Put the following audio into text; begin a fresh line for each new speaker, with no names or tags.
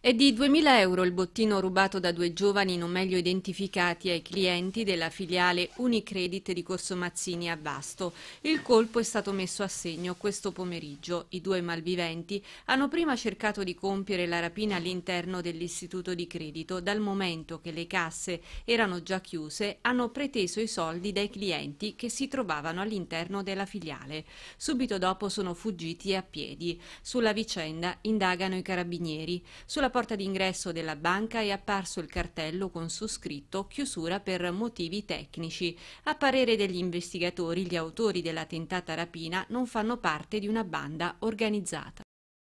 È di 2.000 euro il bottino rubato da due giovani non meglio identificati ai clienti della filiale Unicredit di Corso Mazzini a Vasto. Il colpo è stato messo a segno questo pomeriggio. I due malviventi hanno prima cercato di compiere la rapina all'interno dell'istituto di credito. Dal momento che le casse erano già chiuse, hanno preteso i soldi dai clienti che si trovavano all'interno della filiale. Subito dopo sono fuggiti a piedi. Sulla vicenda indagano i carabinieri. Sulla sulla porta d'ingresso della banca è apparso il cartello con su scritto chiusura per motivi tecnici. A parere degli investigatori, gli autori della tentata rapina non fanno parte di una banda organizzata.